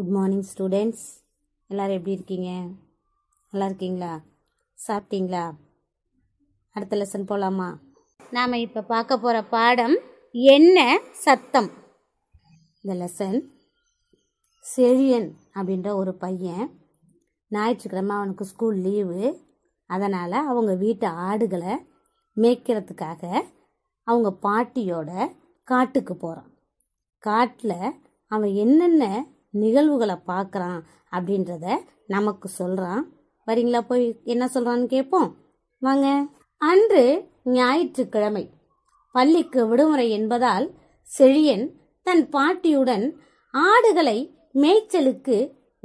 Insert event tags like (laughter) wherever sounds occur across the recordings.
good morning students எல்லோரும் எப்படி இருக்கீங்க நல்லா இருக்கீங்களா சாப்பிட்டீங்களா அடுத்த லெசன் போகலாமா நாம் இப்போ பார்க்க போகிற பாடம் என்ன சத்தம் இந்த லெசன் செழியன் அப்படின்ற ஒரு பையன் ஞாயிற்றுக்கிழமை அவனுக்கு ஸ்கூல் லீவு அதனால் அவங்க வீட்டு ஆடுகளை மேய்க்கிறதுக்காக அவங்க பாட்டியோட காட்டுக்கு போகிறான் காட்டில் அவன் என்னென்ன நிகழ்வுகளை பார்க்குறான் அப்படின்றத நமக்கு சொல்கிறான் வரீங்களா போய் என்ன சொல்கிறான்னு கேட்போம் வாங்க அன்று ஞாயிற்றுக்கிழமை பள்ளிக்கு விடுமுறை என்பதால் செழியன் தன் பாட்டியுடன் ஆடுகளை மேய்ச்சலுக்கு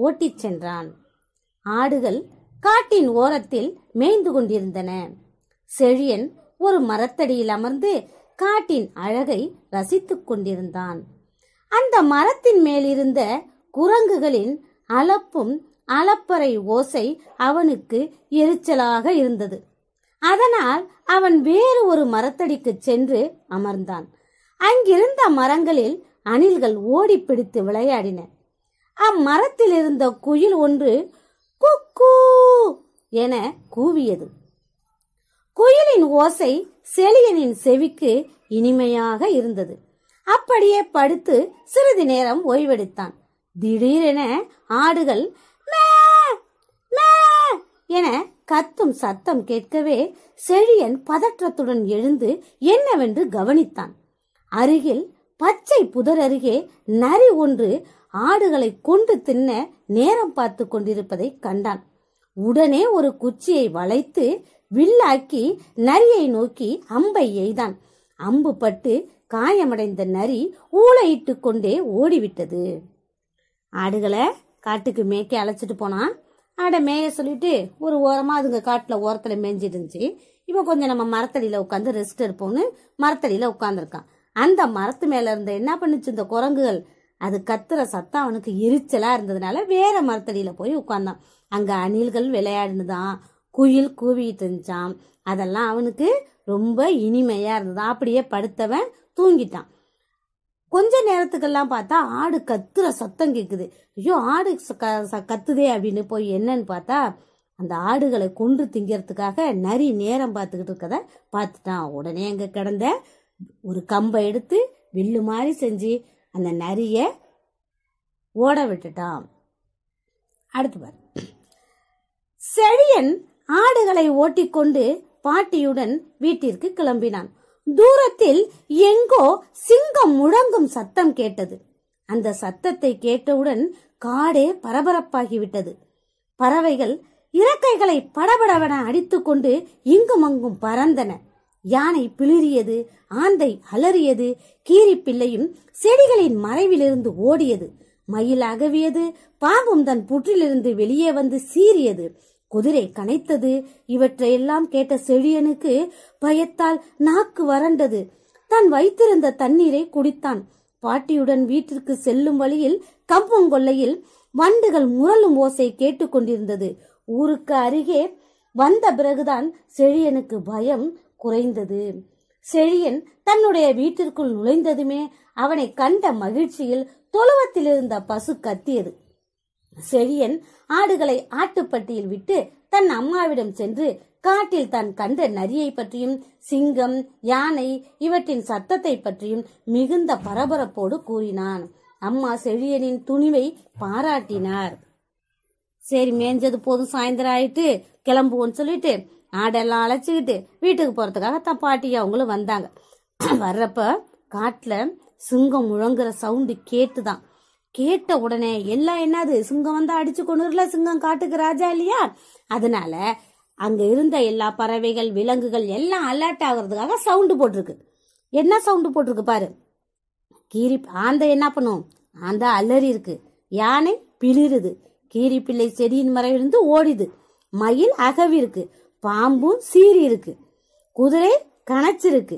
ஓட்டிச் சென்றான் ஆடுகள் காட்டின் ஓரத்தில் மேய்ந்து கொண்டிருந்தன செழியன் ஒரு மரத்தடியில் அமர்ந்து காட்டின் அழகை ரசித்துக் கொண்டிருந்தான் அந்த மரத்தின் மேலிருந்த குரங்குகளின் அலப்பும் அலப்பறை ஓசை அவனுக்கு எரிச்சலாக இருந்தது அதனால் அவன் வேறு ஒரு மரத்தடிக்கு சென்று அமர்ந்தான் அங்கிருந்த மரங்களில் அணில்கள் ஓடி பிடித்து விளையாடின அம்மரத்தில் இருந்த குயில் ஒன்று குக்கு என கூவியது குயிலின் ஓசை செலியனின் செவிக்கு இனிமையாக இருந்தது அப்படியே படுத்து சிறிது நேரம் ஓய்வெடுத்தான் திடீரென ஆடுகள் என கத்தும் சத்தம் கேட்கவே செழியன் பதற்றத்துடன் எழுந்து என்னவென்று கவனித்தான் அருகில் பச்சை புதர் அருகே நரி ஒன்று ஆடுகளை கொண்டு தின்ன நேரம் பார்த்து கொண்டிருப்பதை கண்டான் உடனே ஒரு குச்சியை வளைத்து வில்லாக்கி நரியை நோக்கி அம்பை எய்தான் அம்பு பட்டு காயமடைந்த நரி ஊளையிட்டு கொண்டே ஓடிவிட்டது ஆடுகளை காட்டுக்கு மேய்க்க அழைச்சிட்டு போனான் ஆடை மேய சொல்லிட்டு ஒரு ஓரமாக அதுங்க காட்டில் ஓரத்தில் மேய்ஞ்சிட்டு இருந்துச்சு இவன் கொஞ்சம் நம்ம மரத்தடியில் உட்காந்து ரெஸ்ட் எடுப்போம்னு மரத்தடியில் உட்காந்துருக்கான் அந்த மரத்து மேல இருந்த என்ன பண்ணுச்சு இந்த குரங்குகள் அது கத்துற சத்தம் அவனுக்கு எரிச்சலாக இருந்ததுனால வேற மரத்தடியில் போய் உட்கார்ந்தான் அங்கே அணில்கள் விளையாடுனுதான் குயில் கூவிட்டு இருந்துச்சான் அதெல்லாம் அவனுக்கு ரொம்ப இனிமையாக இருந்தது அப்படியே படுத்தவன் தூங்கிட்டான் கொஞ்ச நேரத்துக்கெல்லாம் பார்த்தா ஆடு கத்துற சத்தம் கேட்குது ஐயோ ஆடு கத்துதே அப்படின்னு போய் என்னன்னு பார்த்தா அந்த ஆடுகளை கொன்று திங்கிறதுக்காக நரி நேரம் பார்த்துக்கிட்டு இருக்கத பார்த்துட்டான் உடனே அங்கே கிடந்த ஒரு கம்பை எடுத்து வில்லு மாதிரி செஞ்சு அந்த நரிய ஓட விட்டுட்டான் அடுத்து பாரு செழியன் ஆடுகளை ஓட்டிக்கொண்டு பாட்டியுடன் வீட்டிற்கு கிளம்பினான் தூரத்தில் எங்கோ சிங்கம் முழங்கும் சத்தம் கேட்டது அந்த சத்தத்தை கேட்டவுடன் காடே பரபரப்பாகிவிட்டது பறவைகள் இறக்கைகளை படபடவென அடித்துக்கொண்டு இங்கும் அங்கும் பறந்தன யானை பிளிரியது ஆந்தை அலறியது கீரிப்பிள்ளையும் செடிகளின் மறைவிலிருந்து ஓடியது மயில் அகவியது பாம்பும் தன் புற்றிலிருந்து வெளியே வந்து சீறியது குதிரை கனைத்தது இவற்றையெல்லாம் கேட்ட செழியனுக்கு பயத்தால் நாக்கு வறண்டது தான் வைத்திருந்த தண்ணீரை குடித்தான் பாட்டியுடன் வீட்டிற்கு செல்லும் வழியில் கம்பங்கொல்லையில் வண்டுகள் முரளும் ஓசை கேட்டுக்கொண்டிருந்தது ஊருக்கு அருகே வந்த பிறகுதான் செழியனுக்கு பயம் குறைந்தது செழியன் தன்னுடைய வீட்டிற்குள் நுழைந்ததுமே அவனை கண்ட மகிழ்ச்சியில் தொழுவத்தில் இருந்த பசு கத்தியது செழியன் ஆடுகளை ஆட்டுப்பட்டியில் விட்டு தன் அம்மாவிடம் சென்று காட்டில் தான் கண்ட நரியை பற்றியும் சிங்கம் யானை இவற்றின் சத்தத்தை பற்றியும் மிகுந்த பரபரப்போடு கூறினான் அம்மா செழியனின் துணிவை பாராட்டினார் சரி மேஞ்சது போதும் சாயந்தரம் ஆயிட்டு கிளம்புவோன்னு சொல்லிட்டு ஆடெல்லாம் அழைச்சிக்கிட்டு வீட்டுக்கு போறதுக்காக தான் பாட்டி அவங்களும் வந்தாங்க (clears throat) வர்றப்ப காட்டுல சிங்கம் முழங்குற சவுண்டு கேட்டுதான் கேட்ட உடனே எல்லாம் என்னது சிங்கம் வந்து அடிச்சு கொண்டுல சிங்கம் காட்டுக்கு ராஜா இல்லையா அதனால அங்க இருந்த எல்லா பறவைகள் விலங்குகள் எல்லாம் அலர்ட் ஆகுறதுக்காக சவுண்டு போட்டிருக்கு என்ன சவுண்டு போட்டிருக்கு பாரு கீரி ஆந்தை என்ன பண்ணும் ஆந்த அலறி இருக்கு யானை பிளிருது கீரி பிள்ளை செடியின் இருந்து ஓடிது மயில் அகவி இருக்கு பாம்பும் சீறி இருக்கு குதிரை கணச்சிருக்கு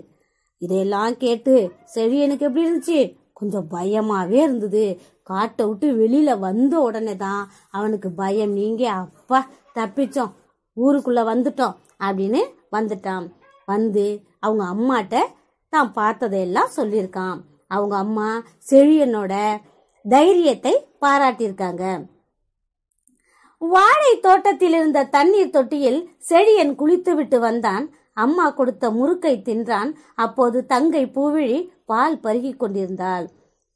இதெல்லாம் கேட்டு செடி எனக்கு எப்படி இருந்துச்சு கொஞ்சம் பயமாவே இருந்தது காட்டை விட்டு வெளியில வந்த உடனே தான் அவனுக்கு பயம் நீங்க அப்பா தப்பிச்சோம் ஊருக்குள்ள வந்துட்டோம் அப்படின்னு வந்துட்டான் வந்து அவங்க அம்மாட்ட தான் பார்த்ததையெல்லாம் சொல்லியிருக்கான் அவங்க அம்மா செழியனோட தைரியத்தை பாராட்டியிருக்காங்க வாழை தோட்டத்தில் இருந்த தண்ணீர் தொட்டியில் செழியன் குளித்துவிட்டு வந்தான் அம்மா கொடுத்த முறுக்கை தின்றான் அப்போது தங்கை பூவிழி பால் பருகி கொண்டிருந்தாள்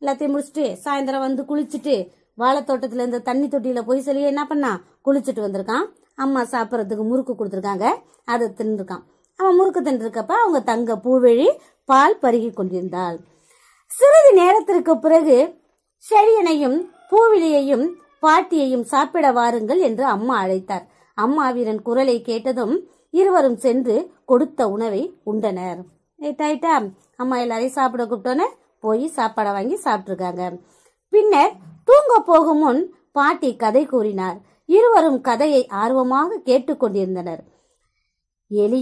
எல்லாத்தையும் முடிச்சுட்டு சாயந்தரம் வந்து குளிச்சுட்டு வாழைத்தோட்டத்தில் இருந்த தண்ணி தொட்டியில போய் சொல்லி என்ன பண்ணா குளிச்சுட்டு வந்திருக்கான் அம்மா சாப்பிட்றதுக்கு முறுக்கு கொடுத்துருக்காங்க அதை தின்றுருக்கான் அவன் முறுக்கு தின்றுருக்கப்ப அவங்க தங்க பூவெழி பால் பருகி கொண்டிருந்தாள் சிறிது நேரத்திற்கு பிறகு செழியனையும் பூவிழியையும் பாட்டியையும் சாப்பிட வாருங்கள் என்று அம்மா அழைத்தார் அம்மாவீரன் குரலை கேட்டதும் இருவரும் சென்று கொடுத்த உணவை உண்டனர் ரைட்டாயிட்டா அம்மா எல்லாரையும் சாப்பிட கூப்பிட்டோன்னே போய் சாப்பாடை வாங்கி சாப்பிட்ருக்காங்க பின்னர் தூங்க போகும் முன் பாட்டி கதை கூறினார் இருவரும் கதையை ஆர்வமாக கேட்டுக்கொண்டிருந்தனர் எலி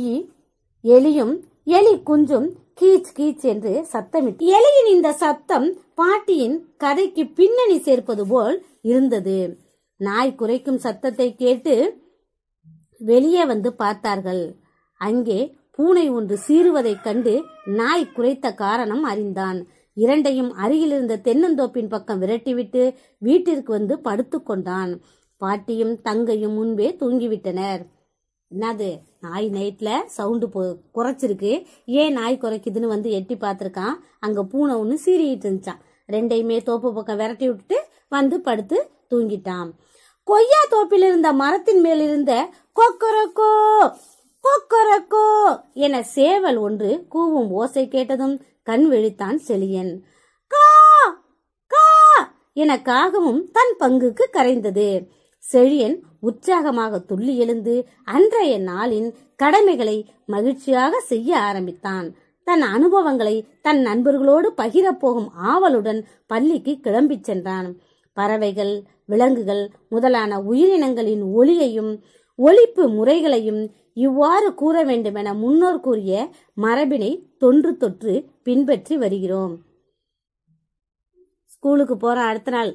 எலியும் எலி குஞ்சும் கீச் கீச் என்று சத்தமிட்டு எலியின் இந்த சத்தம் பாட்டியின் கதைக்கு பின்னணி சேர்ப்பது போல் இருந்தது நாய் குறைக்கும் சத்தத்தை கேட்டு வெளியே வந்து பார்த்தார்கள் அங்கே பூனை ஒன்று சீறுவதைக் கண்டு நாய் குறைத்த காரணம் அறிந்தான் இரண்டையும் அருகிலிருந்த தென்னந்தோப்பின் பக்கம் விரட்டிவிட்டு வீட்டிற்கு வந்து படுத்துக்கொண்டான் பாட்டியும் தங்கையும் முன்பே தூங்கிவிட்டனர் என்னது நாய் நைட்ல சவுண்டு போ குறைச்சிருக்கு ஏன் நாய் குறைக்குதுன்னு வந்து எட்டி பார்த்துருக்கான் அங்க பூனை ஒன்று சீறிட்டு இருந்துச்சான் ரெண்டையுமே தோப்பு பக்கம் விரட்டி விட்டுட்டு வந்து படுத்து தூங்கிட்டான் கொய்யா தோப்பில் இருந்த மரத்தின் இருந்த கொக்கரக்கோ கொக்கரக்கோ என சேவல் ஒன்று கூவும் ஓசை கேட்டதும் கண் விழித்தான் செலியன் கா கா என காகமும் தன் பங்குக்கு கரைந்தது செழியன் உற்சாகமாக துள்ளி எழுந்து அன்றைய நாளின் கடமைகளை மகிழ்ச்சியாக செய்ய ஆரம்பித்தான் தன் அனுபவங்களை தன் நண்பர்களோடு பகிரப்போகும் ஆவலுடன் பள்ளிக்கு கிளம்பிச் சென்றான் பறவைகள் விலங்குகள் முதலான உயிரினங்களின் ஒளியையும் ஒழிப்பு முறைகளையும் இவ்வாறு கூற வேண்டுமென முன்னோர் கூறிய மரபினை தொன்று தொற்று பின்பற்றி வருகிறோம் ஸ்கூலுக்கு போற அடுத்த நாள்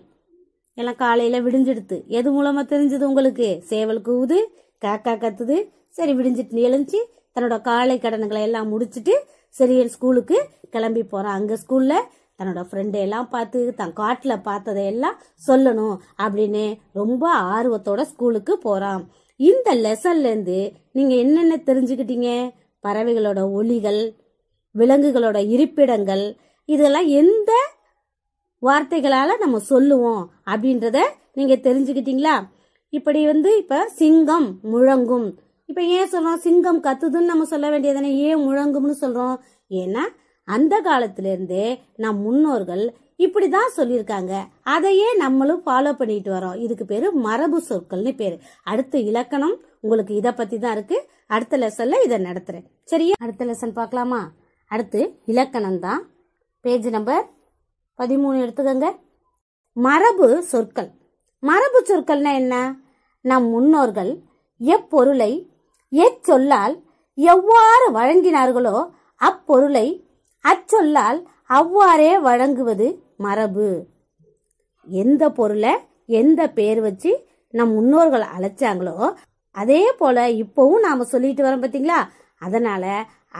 எல்லாம் காலையில விடிஞ்செடுத்து எது மூலமா தெரிஞ்சது உங்களுக்கு சேவல் கூவுது காக்கா கத்துது சரி விடிஞ்சிட்டு எழுந்துச்சு தன்னோட காலை கடன்களை எல்லாம் முடிச்சுட்டு சரி என் ஸ்கூலுக்கு கிளம்பி போறான் அங்க ஸ்கூல்ல தன்னோட ஃப்ரெண்டை எல்லாம் பார்த்து தன் காட்டில் பார்த்ததையெல்லாம் சொல்லணும் அப்படின்னு ரொம்ப ஆர்வத்தோட ஸ்கூலுக்கு போறான் இந்த லெசன்லேருந்து நீங்கள் என்னென்ன தெரிஞ்சுக்கிட்டீங்க பறவைகளோட ஒளிகள் விலங்குகளோட இருப்பிடங்கள் இதெல்லாம் எந்த வார்த்தைகளால் நம்ம சொல்லுவோம் அப்படின்றத நீங்கள் தெரிஞ்சுக்கிட்டீங்களா இப்படி வந்து இப்போ சிங்கம் முழங்கும் இப்போ ஏன் சொல்கிறோம் சிங்கம் கத்துதுன்னு நம்ம சொல்ல வேண்டியதானே ஏன் முழங்கும்னு சொல்கிறோம் ஏன்னா அந்த காலத்திலேருந்தே நம் முன்னோர்கள் இப்படிதான் சொல்லியிருக்காங்க அதையே நம்மளும் ஃபாலோ பண்ணிட்டு வரோம் இதுக்கு பேரு மரபு சொற்கள்னு பேரு அடுத்த இலக்கணம் உங்களுக்கு இதை பத்தி தான் இருக்கு அடுத்த லெசன்ல இதை நடத்துறேன் சரியா அடுத்த லெசன் பார்க்கலாமா அடுத்து இலக்கணம் தான் பேஜ் நம்பர் பதிமூணு எடுத்துக்கங்க மரபு சொற்கள் மரபு சொற்கள்னா என்ன நம் முன்னோர்கள் எப்பொருளை எச்சொல்லால் எவ்வாறு வழங்கினார்களோ அப்பொருளை அச்சொல்லால் அவ்வாறே வழங்குவது மரபு எந்த பொருளை எந்த பேர் வச்சு நம் முன்னோர்கள் அழைச்சாங்களோ அதே போல இப்போவும் நாம் சொல்லிட்டு வரோம் பார்த்தீங்களா அதனால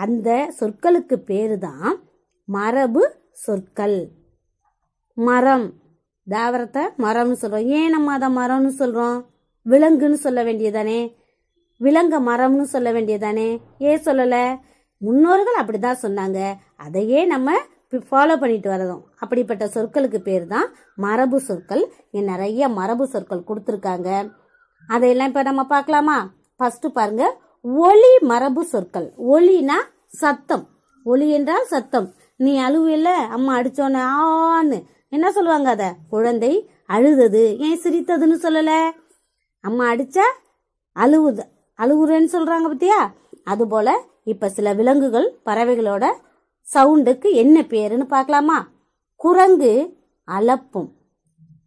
அந்த சொற்களுக்கு பேரு தான் மரபு சொற்கள் மரம் தாவரத்தை மரம்னு சொல்கிறோம் ஏன் நம்ம அதை மரம்னு சொல்கிறோம் விலங்குன்னு சொல்ல வேண்டியதானே விலங்க மரம்னு சொல்ல வேண்டியதானே ஏன் சொல்லலை முன்னோர்கள் அப்படிதான் சொன்னாங்க அதையே நம்ம ஃபாலோ பண்ணிட்டு வரதும் அப்படிப்பட்ட சொற்களுக்கு பேர் தான் மரபு சொற்கள் இங்கே நிறைய மரபு சொற்கள் கொடுத்துருக்காங்க அதையெல்லாம் இப்போ நம்ம பார்க்கலாமா ஃபஸ்ட்டு பாருங்க ஒளி மரபு சொற்கள் ஒளினா சத்தம் ஒளி என்றால் சத்தம் நீ அழுவில்ல அம்மா அடிச்சோன்னு ஆன்னு என்ன சொல்லுவாங்க அத குழந்தை அழுதது ஏன் சிரித்ததுன்னு சொல்லல அம்மா அடிச்சா அழுவுது அழுகுறேன்னு சொல்றாங்க பத்தியா அதுபோல் இப்ப சில விலங்குகள் பறவைகளோட சவுண்டுக்கு என்ன பேருன்னு பார்க்கலாமா குரங்கு அலப்பும்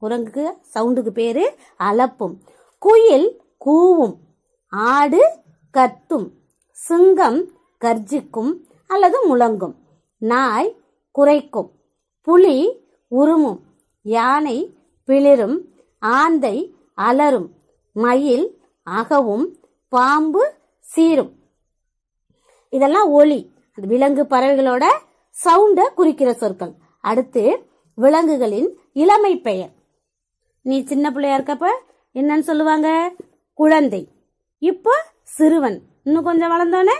குரங்குக்கு சவுண்டுக்கு பேரு அலப்பும் குயில் கூவும் ஆடு கத்தும் சிங்கம் கர்ஜிக்கும் அல்லது முழங்கும் நாய் குறைக்கும் புலி உருமும் யானை பிளிரும் ஆந்தை அலரும் மயில் அகவும் பாம்பு சீரும் இதெல்லாம் ஒளி விலங்கு பறவைகளோட சவுண்ட குறிக்கிற சொற்கள் அடுத்து விலங்குகளின் இளமை பெயர் நீ சின்ன பிள்ளையா இருக்கப்ப என்னன்னு சொல்லுவாங்க குழந்தை இப்போ சிறுவன் இன்னும் கொஞ்சம் வளர்ந்தோன்னே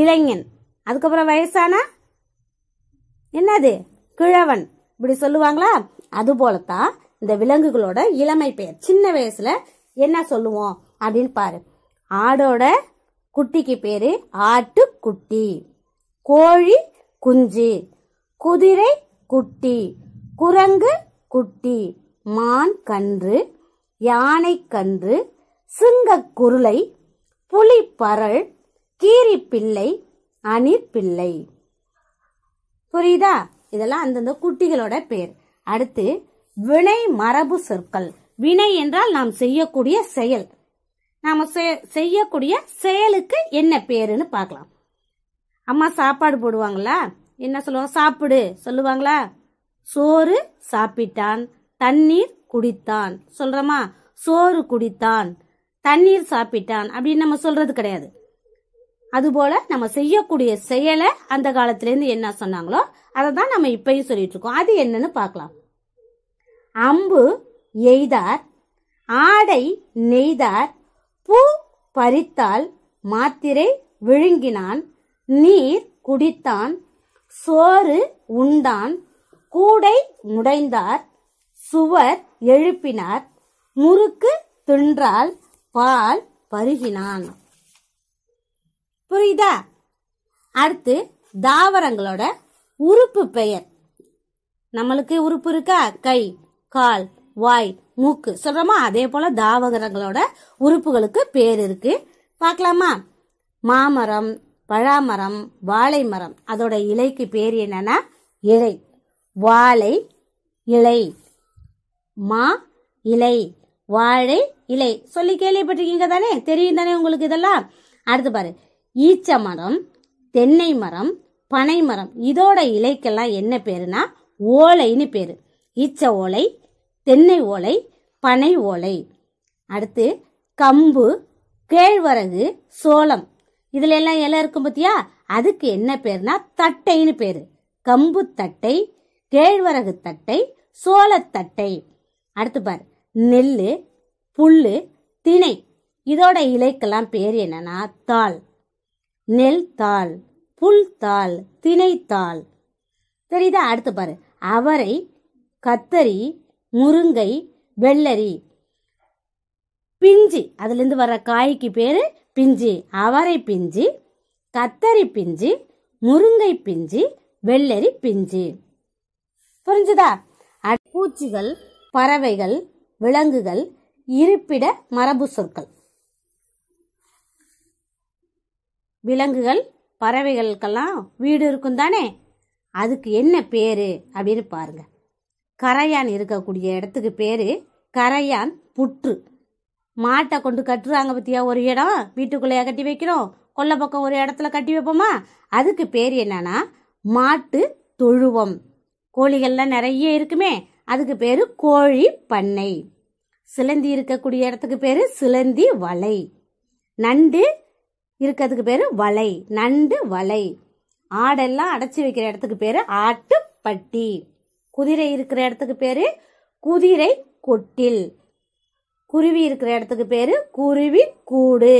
இளைஞன் அதுக்கப்புறம் வயசானா என்னது கிழவன் இப்படி சொல்லுவாங்களா அது போலத்தான் இந்த விலங்குகளோட இளமை பெயர் சின்ன வயசுல என்ன சொல்லுவோம் அப்படின்னு பாரு ஆடோட குட்டிக்கு பேரு ஆட்டுக்குட்டி கோழி குஞ்சு குதிரை குட்டி குரங்கு குட்டி மான் கன்று யானை கன்று கீரி பிள்ளை கீரிப்பிள்ளை பிள்ளை புரியுதா இதெல்லாம் அந்தந்த குட்டிகளோட பேர் அடுத்து வினை மரபு சொற்கள் வினை என்றால் நாம் செய்யக்கூடிய செயல் நாம் செய்யக்கூடிய செயலுக்கு என்ன பேருன்னு பார்க்கலாம் அம்மா சாப்பாடு போடுவாங்களா என்ன சொல்லுவாங்க சாப்பிடு சொல்லுவாங்களா சோறு சாப்பிட்டான் தண்ணீர் குடித்தான் சொல்றமா சோறு குடித்தான் தண்ணீர் சாப்பிட்டான் அப்படின்னு நம்ம சொல்றது கிடையாது அதுபோல நம்ம செய்யக்கூடிய செயலை அந்த காலத்திலேருந்து என்ன சொன்னாங்களோ அதை தான் நம்ம இப்பயும் சொல்லிட்டு இருக்கோம் அது என்னன்னு பார்க்கலாம் அம்பு எய்தார் ஆடை நெய்தார் பூ பறித்தால் மாத்திரை விழுங்கினான் நீர் குடித்தான் சோறு உண்டான் கூடை முடைந்தார் சுவர் எழுப்பினார் முறுக்கு தின்றால் பால் பருகினான் புரியுதா அடுத்து தாவரங்களோட உறுப்பு பெயர் நம்மளுக்கு உறுப்பு இருக்கா கை கால் வாய் மூக்கு சொல்றோமா அதே போல தாவகரங்களோட உறுப்புகளுக்கு பேர் இருக்கு பார்க்கலாமா மாமரம் பழாமரம் வாழை மரம் அதோட இலைக்கு பேர் என்னன்னா இலை வாழை இலை மா இலை வாழை இலை சொல்லி கேள்விப்பட்டிருக்கீங்க தானே தெரியும் தானே உங்களுக்கு இதெல்லாம் அடுத்து பாரு ஈச்ச மரம் தென்னை மரம் பனை மரம் இதோட இலைக்கெல்லாம் என்ன பேருனா ஓலைன்னு பேரு ஈச்ச ஓலை தென்னை ஓலை பனை ஓலை அடுத்து கம்பு கேழ்வரகு சோளம் இதுல எல்லாம் இலை இருக்கும் பத்தியா அதுக்கு என்ன பேர்னா தட்டைன்னு பேரு கம்பு தட்டை கேழ்வரகு தட்டை சோளத்தட்டை அடுத்து பார் நெல்லு புல்லு திணை இதோட இலைக்கெல்லாம் பேர் என்னன்னா தாள் நெல் தாள் புல் தாள் திணை தாள் தெரியுதா அடுத்து பாரு அவரை கத்தரி முருங்கை வெள்ளரி பிஞ்சி அதுலேருந்து வர காய்க்கு பேர் பிஞ்சி அவரை பிஞ்சி கத்தரி பிஞ்சு முருங்கை பிஞ்சு வெள்ளரி பிஞ்சு புரிஞ்சுதா பூச்சிகள் பறவைகள் விலங்குகள் இருப்பிட மரபு சொற்கள் விலங்குகள் பறவைகளுக்கெல்லாம் வீடு இருக்கும் தானே அதுக்கு என்ன பேரு அப்படின்னு பாருங்கள் கரையான் இருக்கக்கூடிய இடத்துக்கு பேர் கரையான் புற்று மாட்டை கொண்டு கட்டுறாங்க பற்றியா ஒரு இடம் வீட்டுக்குள்ளேயே கட்டி வைக்கிறோம் கொல்ல பக்கம் ஒரு இடத்துல கட்டி வைப்போமா அதுக்கு பேர் என்னன்னா மாட்டு தொழுவம் கோழிகள்லாம் நிறைய இருக்குமே அதுக்கு பேர் கோழி பண்ணை சிலந்தி இருக்கக்கூடிய இடத்துக்கு பேர் சிலந்தி வலை நண்டு இருக்கிறதுக்கு பேர் வலை நண்டு வலை ஆடெல்லாம் அடைச்சி வைக்கிற இடத்துக்கு பேர் ஆட்டுப்பட்டி குதிரை இருக்கிற இடத்துக்கு பேரு குதிரை கொட்டில் குருவி இருக்கிற இடத்துக்கு பேரு குருவி கூடு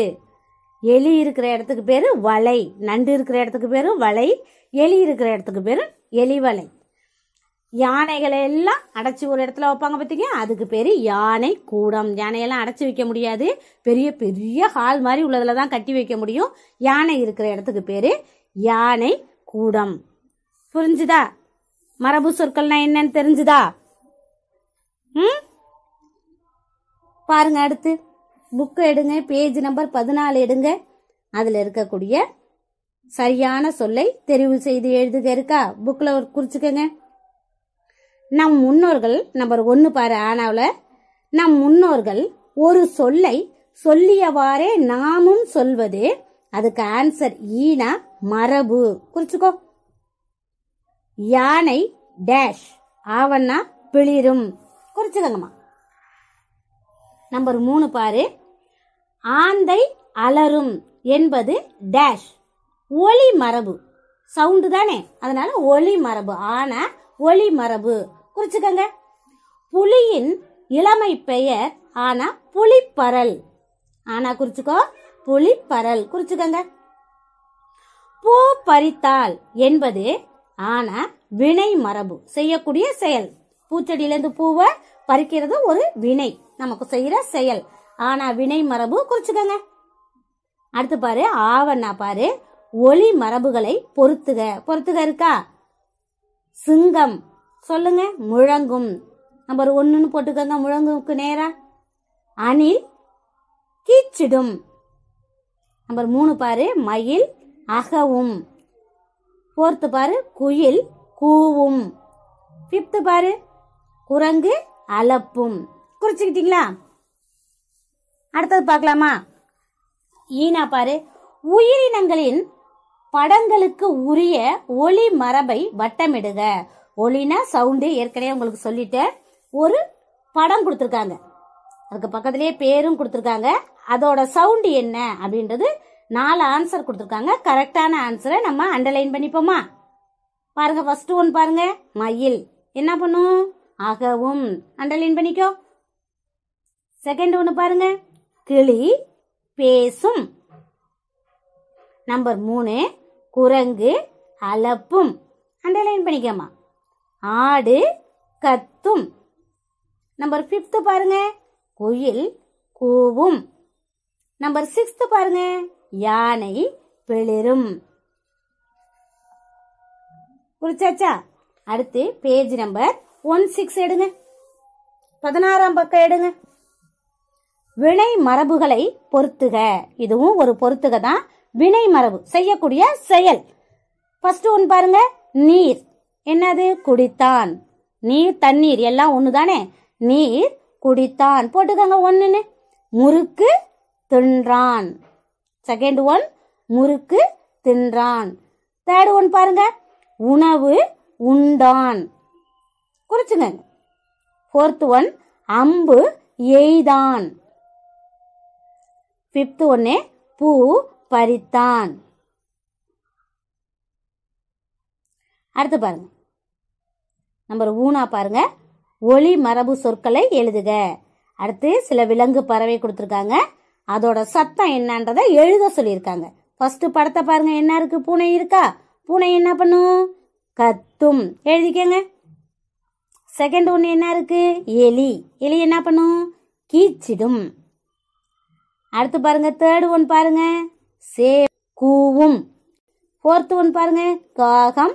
எலி இருக்கிற இடத்துக்கு பேரு வலை நண்டு இருக்கிற இடத்துக்கு பேரு வலை எலி இருக்கிற இடத்துக்கு பேரு எலி வலை யானைகளை எல்லாம் அடைச்சி ஒரு இடத்துல வைப்பாங்க பார்த்தீங்க அதுக்கு பேர் யானை கூடம் யானையெல்லாம் அடைச்சி வைக்க முடியாது பெரிய பெரிய ஹால் மாதிரி உள்ளதில் தான் கட்டி வைக்க முடியும் யானை இருக்கிற இடத்துக்கு பேர் யானை கூடம் புரிஞ்சுதா மரபு சொற்கள்னா என்னன்னு தெரிஞ்சுதா ம் பாருங்க அடுத்து புக்கு எடுங்க பேஜ் நம்பர் பதினாலு எடுங்க அதில் இருக்கக்கூடிய சரியான சொல்லை தெரிவு செய்து எழுதுக இருக்கா புக்கில் ஒரு குறிச்சுக்கங்க நம் முன்னோர்கள் நம்பர் ஒன்று பாரு ஆனாவில் நம் முன்னோர்கள் ஒரு சொல்லை சொல்லியவாறே நாமும் சொல்வது அதுக்கு ஆன்சர் ஈனா மரபு குறிச்சுக்கோ யானை டேஷ் ஆவன்னா பிளிரும் குறிச்சுக்கங்கம்மா நம்பர் மூணு பாரு ஆந்தை அலரும் என்பது டேஷ் ஒளி மரபு சவுண்டு தானே அதனால ஒளி மரபு ஆனா ஒளி மரபு குறிச்சுக்கங்க புலியின் இளமை பெயர் ஆனா புலிப்பரல் ஆனா குறிச்சுக்கோ புலிப்பரல் குறிச்சுக்கங்க பூ பறித்தால் என்பது ஆனா வினை மரபு செய்யக்கூடிய செயல் பூச்செடியிலேருந்து பூவை பறிக்கிறது ஒரு வினை நமக்கு செய்யற செயல் ஆனா வினை மரபு குறிச்சுக்கோங்க அடுத்து பாரு ஆவண்ணா பாரு ஒளி மரபுகளை பொறுத்துக பொறுத்துக இருக்கா சிங்கம் சொல்லுங்க முழங்கும் நம்பர் ஒன்னு போட்டுக்கோங்க முழங்குக்கு நேரா அணில் கீச்சிடும் நம்பர் மூணு பாரு மயில் அகவும் ஃபோர்த்து பாரு குயில் கூவும் ஃபிஃப்த்து பாரு குரங்கு அலப்பும் குறிச்சுக்கிட்டீங்களா அடுத்தது பார்க்கலாமா ஈனா பாரு உயிரினங்களின் படங்களுக்கு உரிய ஒளி மரபை வட்டமிடுக ஒளினா சவுண்டு ஏற்கனவே உங்களுக்கு சொல்லிட்டேன் ஒரு படம் கொடுத்துருக்காங்க அதுக்கு பக்கத்திலேயே பேரும் கொடுத்துருக்காங்க அதோட சவுண்டு என்ன அப்படின்றது நாலு ஆன்சர் கொடுத்துருக்காங்க கரெக்டான ஆன்சரை நம்ம அண்டர்லைன் பண்ணிப்போமா பாருங்க ஃபர்ஸ்ட் ஒன் பாருங்க மயில் என்ன பண்ணும் அகவும் அண்டர்லைன் பண்ணிக்கோ செகண்ட் ஒன்று பாருங்க கிளி பேசும் நம்பர் மூணு குரங்கு அலப்பும் அண்டர்லைன் பண்ணிக்கோமா ஆடு கத்தும் நம்பர் ஃபிஃப்த்து பாருங்க குயில் கூவும் நம்பர் சிக்ஸ்த்து பாருங்க யானை பிளிரும் புரிச்சாச்சா அடுத்து பேஜ் நம்பர் ஒன் சிக்ஸ் எடுங்க பதினாறாம் பக்கம் எடுங்க வினை மரபுகளை பொருத்துக இதுவும் ஒரு பொருத்துக தான் வினை மரபு செய்யக்கூடிய செயல் ஃபர்ஸ்ட் ஒன்று பாருங்க நீர் என்னது குடித்தான் நீர் தண்ணீர் எல்லாம் ஒன்று தானே நீர் குடித்தான் போட்டுக்கங்க ஒன்றுன்னு முறுக்கு தின்றான் செகண்ட் ஒன் முறுக்கு தின்றான் தேர்ட் ஒன் பாருங்க உணவு உண்டான் குறிச்சுங்க ஃபோர்த் ஒன் அம்பு எய்தான் ஃபிஃப்த் ஒன்னே பூ பறித்தான் அடுத்து பாருங்க நம்பர் ஊனா பாருங்க ஒளி மரபு சொற்களை எழுதுக அடுத்து சில விலங்கு பறவை கொடுத்துருக்காங்க அதோட சத்தம் என்னன்றத எழுத சொல்லியிருக்காங்க ஃபர்ஸ்ட் படத்தை பாருங்க என்ன இருக்கு பூனை இருக்கா பூனை என்ன பண்ணும் கத்தும் எழுதிக்கங்க செகண்ட் ஒன்று என்ன இருக்கு எலி எலி என்ன பண்ணும் கீச்சிடும் அடுத்து பாருங்க தேர்டு ஒன் பாருங்க சே கூவும் ஃபோர்த்து ஒன் பாருங்க காகம்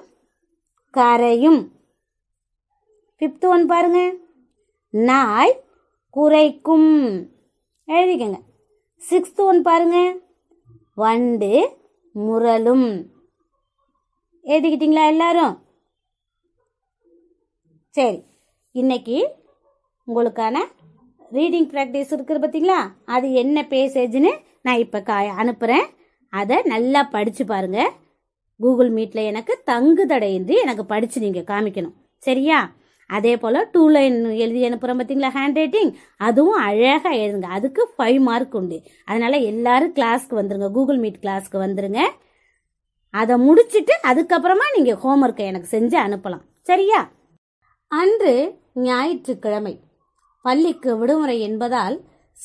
கரையும் ஃபிஃப்த்து ஒன் பாருங்க நாய் குறைக்கும் எழுதிக்கங்க சிக்ஸ்த் ஒன் பாருங்க வண்டு முரலும் எழுதிக்கிட்டீங்களா எல்லாரும் சரி இன்னைக்கு உங்களுக்கான ரீடிங் ப்ராக்டிஸ் இருக்குது பார்த்தீங்களா அது என்ன பேசேஜ்னு நான் இப்போ கா அனுப்புகிறேன் அதை நல்லா படித்து பாருங்கள் கூகுள் மீட்டில் எனக்கு தங்கு தடையின்றி எனக்கு படித்து நீங்கள் காமிக்கணும் சரியா அதே போல் டூ லைன் எழுதி அனுப்புகிறோம் பார்த்தீங்களா ஹேண்ட் ரைட்டிங் அதுவும் அழகாக எழுதுங்க அதுக்கு ஃபைவ் மார்க் உண்டு அதனால் எல்லாரும் கிளாஸ்க்கு வந்துருங்க கூகுள் மீட் கிளாஸ்க்கு வந்துருங்க அதை முடிச்சுட்டு அதுக்கப்புறமா நீங்கள் ஒர்க்கை எனக்கு செஞ்சு அனுப்பலாம் சரியா அன்று ஞாயிற்றுக்கிழமை பள்ளிக்கு விடுமுறை என்பதால்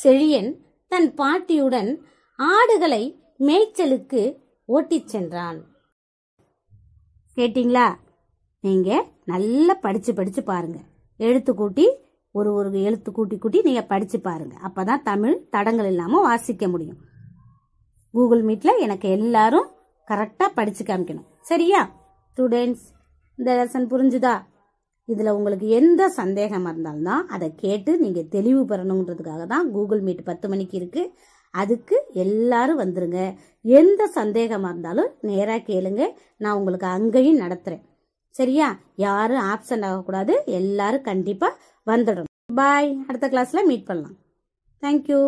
செழியன் தன் பாட்டியுடன் ஆடுகளை மேய்ச்சலுக்கு ஓட்டிச் சென்றான் கேட்டிங்களா நீங்க நல்லா படிச்சு படிச்சு பாருங்க எழுத்து கூட்டி ஒரு ஒரு எழுத்து கூட்டி கூட்டி நீங்க படிச்சு பாருங்க அப்பதான் தமிழ் தடங்கள் இல்லாம வாசிக்க முடியும் கூகுள் மீட்ல எனக்கு எல்லாரும் கரெக்டா படிச்சு காமிக்கணும் சரியா ஸ்டூடெண்ட்ஸ் இந்த லெசன் புரிஞ்சுதா இதில் உங்களுக்கு எந்த சந்தேகமாக இருந்தாலும் தான் அதை கேட்டு நீங்கள் தெளிவு பெறணுன்றதுக்காக தான் கூகுள் மீட் பத்து மணிக்கு இருக்குது அதுக்கு எல்லாரும் வந்துருங்க எந்த சந்தேகமாக இருந்தாலும் நேராக கேளுங்க நான் உங்களுக்கு அங்கேயும் நடத்துகிறேன் சரியா யாரும் ஆப்சண்ட் ஆகக்கூடாது எல்லாரும் கண்டிப்பாக வந்துடும் பாய் அடுத்த கிளாஸில் மீட் பண்ணலாம் தேங்க்யூ